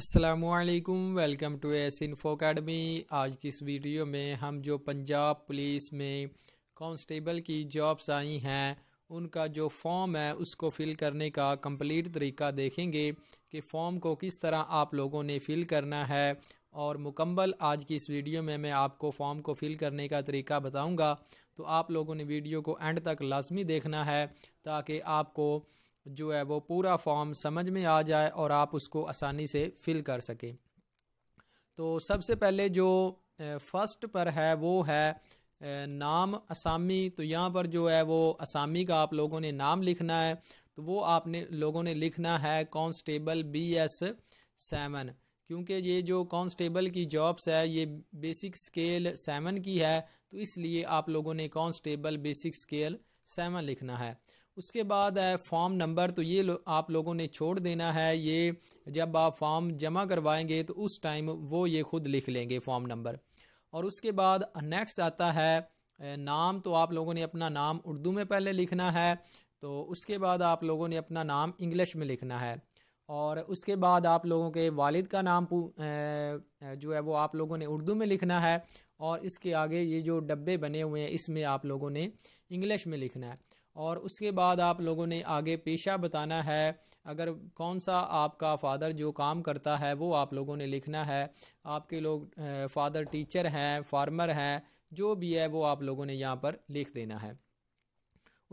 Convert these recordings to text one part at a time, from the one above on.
असलकम welcome to S info academy आज की इस वीडियो में हम जो पंजाब पुलिस में कांस्टेबल की जॉब्स आई हैं उनका जो फॉर्म है उसको फ़िल करने का कंप्लीट तरीका देखेंगे कि फॉर्म को किस तरह आप लोगों ने फ़िल करना है और मुकम्मल आज की इस वीडियो में मैं आपको फॉर्म को फ़िल करने का तरीका बताऊंगा तो आप लोगों ने वीडियो को एंड तक लाजमी देखना है ताकि आपको जो है वो पूरा फॉर्म समझ में आ जाए और आप उसको आसानी से फिल कर सकें तो सबसे पहले जो फर्स्ट पर है वो है नाम असामी तो यहाँ पर जो है वो असामी का आप लोगों ने नाम लिखना है तो वो आपने लोगों ने लिखना है कांस्टेबल बी एस सेवन क्योंकि ये जो कांस्टेबल की जॉब्स है ये बेसिक स्केल सेवन की है तो इसलिए आप लोगों ने कांस्टेबल बेसिक स्केल सेवन लिखना है उसके बाद है फॉर्म नंबर तो ये लो, आप लोगों ने छोड़ देना है ये जब आप फॉर्म जमा करवाएंगे तो उस टाइम वो ये खुद लिख लेंगे फॉर्म नंबर और उसके बाद नेक्स्ट आता है नाम तो आप लोगों ने अपना नाम उर्दू में पहले लिखना है तो उसके बाद आप लोगों ने अपना नाम इंग्लिश में लिखना है और उसके बाद आप लोगों के वालिद का नाम जो है वो आप लोगों ने उर्दू में लिखना है और इसके आगे ये जो डब्बे बने हुए हैं इसमें आप लोगों ने इंग्लिश में लिखना है और उसके बाद आप लोगों ने आगे पेशा बताना है अगर कौन सा आपका फ़ादर जो काम करता है वो आप लोगों ने लिखना है आपके लोग फ़ादर टीचर हैं फार्मर हैं जो भी है वो आप लोगों ने यहाँ पर लिख देना है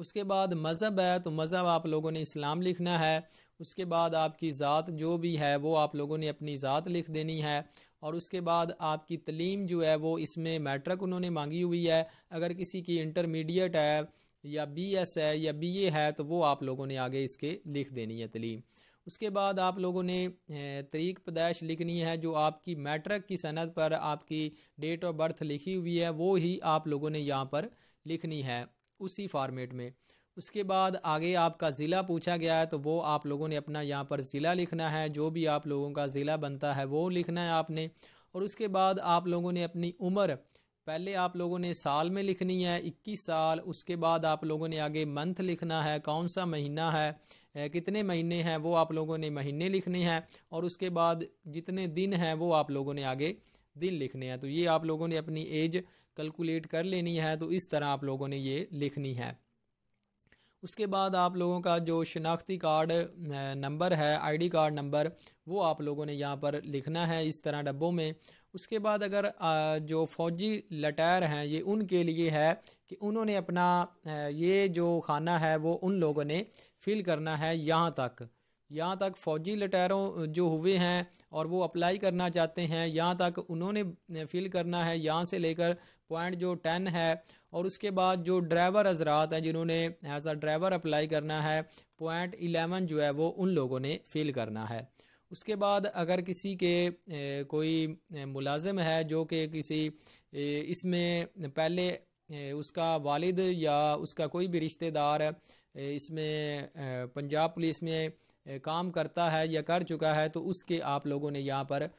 उसके बाद मज़हब है तो मज़हब आप लोगों ने इस्लाम लिखना है उसके बाद आपकी ज़ात जो भी है वो आप लोगों ने अपनी ज़ात लिख देनी है और उसके बाद आपकी तलीम जो है वो इसमें मैट्रिक उन्होंने मांगी हुई है अगर किसी की इंटरमीडिएट है या बी एस है या बी ए है तो वो आप लोगों ने आगे इसके लिख देनी है तलीम उसके बाद आप लोगों ने तरीक पैदाइश लिखनी है जो आपकी मैट्रिक की सनद पर आपकी डेट ऑफ बर्थ लिखी हुई है वो ही आप लोगों ने यहाँ पर लिखनी है उसी फार्मेट में उसके बाद आगे आपका ज़िला पूछा गया है तो वो आप लोगों ने अपना यहाँ पर ज़िला लिखना है जो भी आप लोगों का ज़िला बनता है वो लिखना है आपने और उसके बाद आप लोगों ने अपनी उम्र पहले आप लोगों ने साल में लिखनी है इक्कीस साल उसके बाद आप लोगों ने आगे मंथ लिखना है कौन सा महीना है कितने महीने हैं वो आप लोगों ने महीने लिखने हैं और उसके बाद जितने दिन हैं वो आप लोगों ने आगे दिन लिखने हैं तो ये आप लोगों ने अपनी एज कैलकुलेट कर लेनी है तो इस तरह आप लोगों ने ये लिखनी है उसके बाद आप लोगों का जो शनाख्ती कार्ड नंबर है आईडी कार्ड नंबर वो आप लोगों ने यहाँ पर लिखना है इस तरह डब्बों में उसके बाद अगर जो फ़ौजी लटैर हैं ये उनके लिए है कि उन्होंने अपना ये जो खाना है वो उन लोगों ने फिल करना है यहाँ तक यहाँ तक फ़ौजी लटैरों जो हुए हैं और वो अप्लाई करना चाहते हैं यहाँ तक उन्होंने फिल करना है यहाँ से लेकर पॉइंट जो टेन है और उसके बाद जो ड्राइवर हजरात हैं जिन्होंने एज आ ड्राइवर अप्लाई करना है पॉइंट इलेवन जो है वो उन लोगों ने फिल करना है उसके बाद अगर किसी के कोई मुलाजिम है जो कि किसी इसमें पहले उसका वालिद या उसका कोई भी रिश्तेदार इसमें पंजाब पुलिस में काम करता है या कर चुका है तो उसके आप लोगों ने यहाँ पर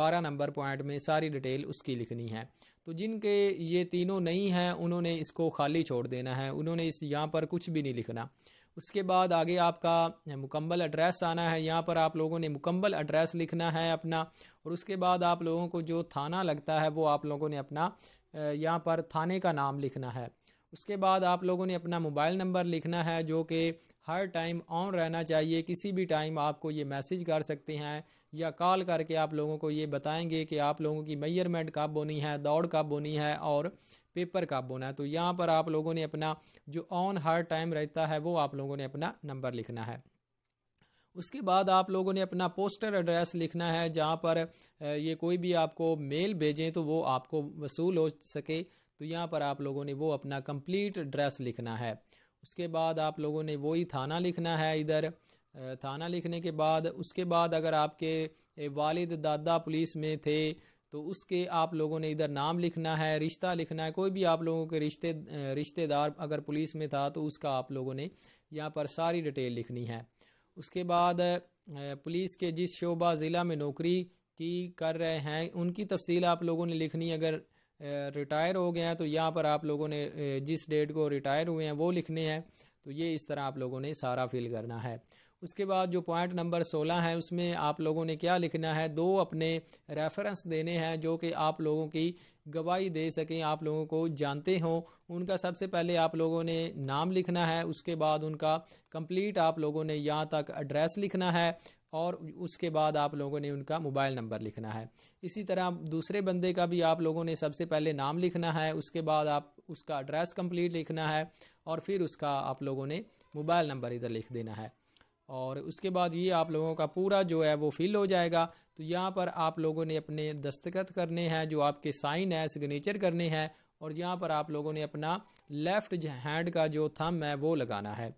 बारह नंबर पॉइंट में सारी डिटेल उसकी लिखनी है तो जिनके ये तीनों नहीं हैं उन्होंने इसको खाली छोड़ देना है उन्होंने इस यहाँ पर कुछ भी नहीं लिखना उसके बाद आगे आपका मुकम्मल एड्रेस आना है यहाँ पर आप लोगों ने मुकम्मल एड्रेस लिखना है अपना और उसके बाद आप लोगों को जो थाना लगता है वो आप लोगों ने अपना यहाँ पर थाने का नाम लिखना है उसके बाद आप लोगों ने अपना मोबाइल नंबर लिखना है जो कि हर टाइम ऑन रहना चाहिए किसी भी टाइम आपको ये मैसेज कर सकते हैं या कॉल करके आप लोगों को ये बताएंगे कि आप लोगों की मैयरमेंट कब बोनी है दौड़ कब बोनी है और पेपर कब बोना है तो यहाँ पर आप लोगों ने अपना जो ऑन हर टाइम रहता है वो आप लोगों ने अपना नंबर लिखना है उसके बाद आप लोगों ने अपना पोस्टर एड्रेस लिखना है जहाँ पर ये कोई भी आपको मेल भेजें तो वो आपको वसूल हो सके तो यहाँ पर आप लोगों ने वो अपना कंप्लीट ड्रेस लिखना है उसके बाद आप लोगों ने वही थाना लिखना है इधर थाना लिखने के बाद उसके बाद अगर आपके वालिद दादा पुलिस में थे तो उसके आप लोगों ने इधर नाम लिखना है रिश्ता लिखना है कोई भी आप लोगों के रिश्ते रिश्तेदार अगर पुलिस में था तो उसका आप लोगों ने यहाँ पर सारी डिटेल लिखनी है उसके बाद पुलिस के जिस शोबा ज़िला में नौकरी की कर रहे हैं उनकी तफसील आप लोगों ने लिखनी अगर रिटायर हो गए हैं तो यहाँ पर आप लोगों ने जिस डेट को रिटायर हुए हैं वो लिखने हैं तो ये इस तरह आप लोगों ने सारा फिल करना है उसके बाद जो पॉइंट नंबर सोलह है उसमें आप लोगों ने क्या लिखना है दो अपने रेफरेंस देने हैं जो कि आप लोगों की गवाही दे सकें आप लोगों को जानते हों उनका सबसे पहले आप लोगों ने नाम लिखना है उसके बाद उनका कंप्लीट आप लोगों ने यहाँ तक एड्रेस लिखना है और उसके बाद आप लोगों ने उनका मोबाइल नंबर लिखना है इसी तरह दूसरे बंदे का भी आप लोगों ने सबसे पहले नाम लिखना है उसके बाद आप उसका एड्रेस कंप्लीट लिखना है और फिर उसका आप लोगों ने मोबाइल नंबर इधर लिख देना है और उसके बाद ये आप लोगों का पूरा जो है वो फिल हो जाएगा तो यहाँ पर आप लोगों ने अपने दस्तखत करने हैं जो आपके साइन है सिग्नेचर करने हैं और यहाँ पर आप लोगों ने अपना लेफ़्ट हैंड का जो थम है वो लगाना है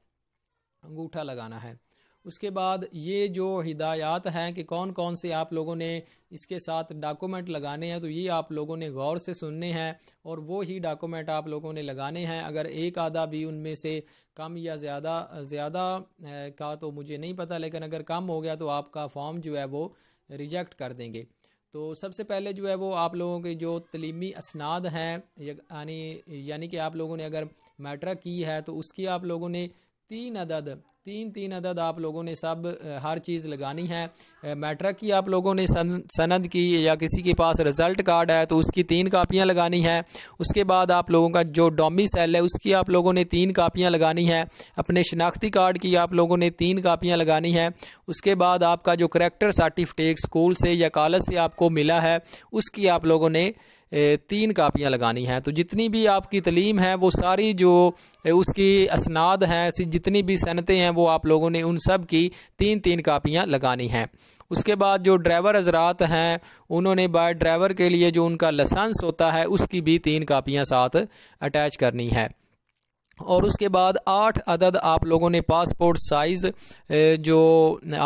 अंगूठा लगाना है उसके बाद ये जो हिदायत हैं कि कौन कौन से आप लोगों ने इसके साथ डॉक्यूमेंट लगाने हैं तो ये आप लोगों ने गौर से सुनने हैं और वो ही डॉक्यूमेंट आप लोगों ने लगाने हैं अगर एक आधा भी उनमें से कम या ज़्यादा ज़्यादा का तो मुझे नहीं पता लेकिन अगर कम हो गया तो आपका फॉर्म जो है वो रिजेक्ट कर देंगे तो सबसे पहले जो है वो आप लोगों के जो तलीमी असनाद हैं यानी यानी कि आप लोगों ने अगर मैट्रिक की है तो उसकी आप लोगों ने तीन अदद तीन तीन अदद आप लोगों ने सब हर चीज़ लगानी है मैट्रिक की आप लोगों ने सन, सनद की या किसी के पास रिज़ल्ट कार्ड है तो उसकी तीन कापियाँ लगानी है उसके बाद आप लोगों का जो डोमी सेल है उसकी आप लोगों ने तीन कापियाँ लगानी है अपने शनाख्ती कार्ड की आप लोगों ने तीन कापियाँ लगानी है उसके बाद आपका जो करेक्टर सर्टिफिकेट स्कूल से या कॉलेज से आपको मिला है उसकी आप लोगों ने तीन कापियाँ लगानी हैं तो जितनी भी आपकी तलीम है वो सारी जो उसकी असनाद हैं जितनी भी सनतें हैं वो आप लोगों ने उन सब की तीन तीन कापियाँ लगानी हैं उसके बाद जो ड्राइवर हजरात हैं उन्होंने बाय ड्राइवर के लिए जो उनका लसेंस होता है उसकी भी तीन कापियाँ साथ अटैच करनी है और उसके बाद आठ अदद आप लोगों ने पासपोर्ट साइज़ जो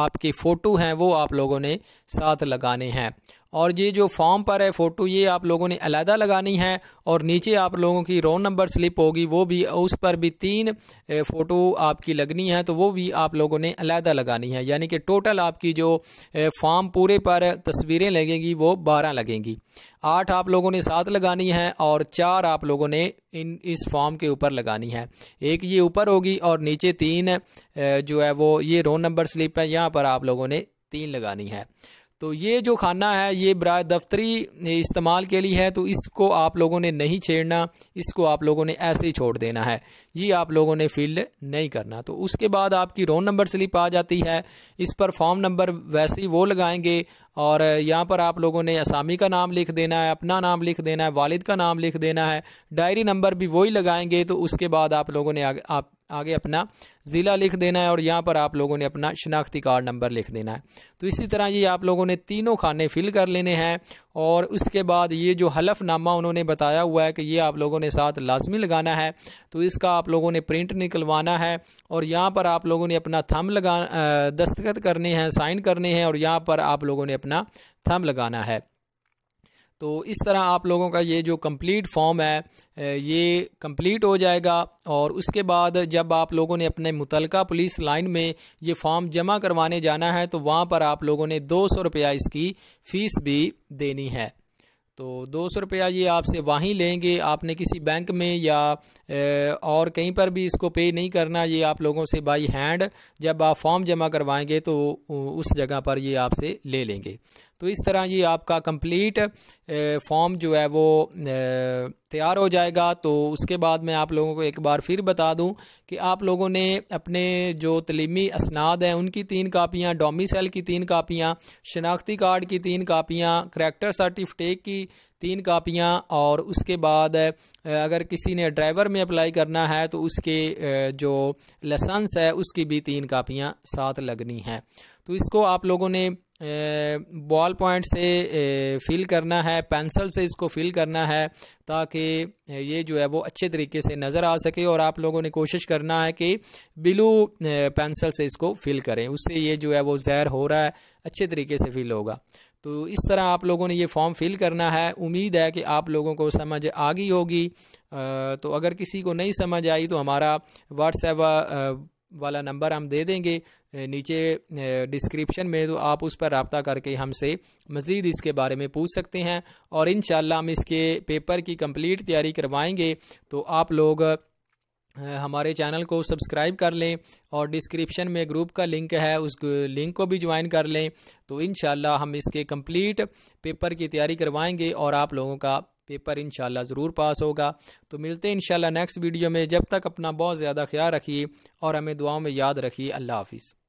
आपकी फ़ोटो हैं वो आप लोगों ने साथ लगाने हैं और ये जो फॉर्म पर है फ़ोटो ये आप लोगों ने अलहदा लगानी है और नीचे आप लोगों की रोल नंबर स्लिप होगी वो भी उस पर भी तीन फ़ोटो आपकी लगनी है तो वो भी आप लोगों ने अलहदा लगानी है यानी कि टोटल आपकी जो फॉर्म पूरे पर तस्वीरें लगेंगी वो बारह लगेंगी आठ आप लोगों ने सात लगानी है और चार आप लोगों ने इन इस फॉर्म के ऊपर लगानी है एक ये ऊपर होगी और नीचे तीन जो है वो ये रोल नंबर स्लिप है यहाँ पर आप लोगों ने तीन लगानी है तो ये जो खाना है ये बरा दफ्तरी इस्तेमाल के लिए है तो इसको आप लोगों ने नहीं छेड़ना इसको आप लोगों ने ऐसे ही छोड़ देना है ये आप लोगों ने फिल नहीं करना तो उसके बाद आपकी रोन नंबर स्लिप आ जाती है इस पर फॉर्म नंबर वैसे ही वो लगाएंगे और यहाँ पर आप लोगों ने असामी का नाम लिख देना है अपना नाम लिख देना है वालिद का नाम लिख देना है डायरी नंबर भी वही लगाएंगे तो उसके बाद आप लोगों ने आगे, आप आगे अपना ज़िला लिख देना है और यहाँ पर आप लोगों ने अपना शनाख्ती कार्ड नंबर लिख देना है तो इसी तरह ये आप लोगों ने तीनों खाने फिल कर लेने हैं और उसके बाद ये जो हलफनामा उन्होंने बताया हुआ है कि ये आप लोगों ने साथ लाजमी लगाना है तो इसका आप लोगों ने प्रिंट निकलवाना है और यहाँ पर आप लोगों ने अपना थम लगा दस्तखत करने हैं साइन करने हैं और यहाँ पर आप लोगों ने अपना थम लगाना है तो इस तरह आप लोगों का ये जो कंप्लीट फॉर्म है ये कंप्लीट हो जाएगा और उसके बाद जब आप लोगों ने अपने मुतलका पुलिस लाइन में ये फॉर्म जमा करवाने जाना है तो वहाँ पर आप लोगों ने दो सौ रुपया इसकी फ़ीस भी देनी है तो दो सौ रुपया ये आपसे वहीं लेंगे आपने किसी बैंक में या और कहीं पर भी इसको पे नहीं करना ये आप लोगों से बाई हैंड जब आप फॉर्म जमा करवाएंगे तो उस जगह पर ये आपसे ले लेंगे तो इस तरह ये आपका कंप्लीट फॉर्म जो है वो तैयार हो जाएगा तो उसके बाद मैं आप लोगों को एक बार फिर बता दूं कि आप लोगों ने अपने जो तलीमी असनाद हैं उनकी तीन कापियां डोमिसल की तीन कापियां शनाख्ती कार्ड की तीन कापियां करैक्टर सर्टिफिकेट की तीन कापियां और उसके बाद अगर किसी ने ड्राइवर में अप्लाई करना है तो उसके जो लसेंस है उसकी भी तीन कापियाँ साथ लगनी हैं तो इसको आप लोगों ने बॉल पॉइंट से फिल करना है पेंसिल से इसको फिल करना है ताकि ये जो है वो अच्छे तरीके से नज़र आ सके और आप लोगों ने कोशिश करना है कि ब्लू पेंसिल से इसको फिल करें उससे ये जो है वो जहर हो रहा है अच्छे तरीके से फिल होगा तो इस तरह आप लोगों ने ये फॉर्म फिल करना है उम्मीद है कि आप लोगों को समझ आ गई होगी तो अगर किसी को नहीं समझ आई तो हमारा व्हाट्सएप वाला नंबर हम दे देंगे नीचे डिस्क्रिप्शन में तो आप उस पर रबता करके हमसे मज़ीद इसके बारे में पूछ सकते हैं और इन हम इसके पेपर की कंप्लीट तैयारी करवाएंगे तो आप लोग हमारे चैनल को सब्सक्राइब कर लें और डिस्क्रिप्शन में ग्रुप का लिंक है उस लिंक को भी ज्वाइन कर लें तो इन हम इसके कंप्लीट पेपर की तैयारी करवाएंगे और आप लोगों का पेपर इन ज़रूर पास होगा तो मिलते हैं इन नेक्स्ट वीडियो में जब तक अपना बहुत ज़्यादा ख्याल रखिए और हमें दुआओं में याद रखिए अल्लाह हाफिज़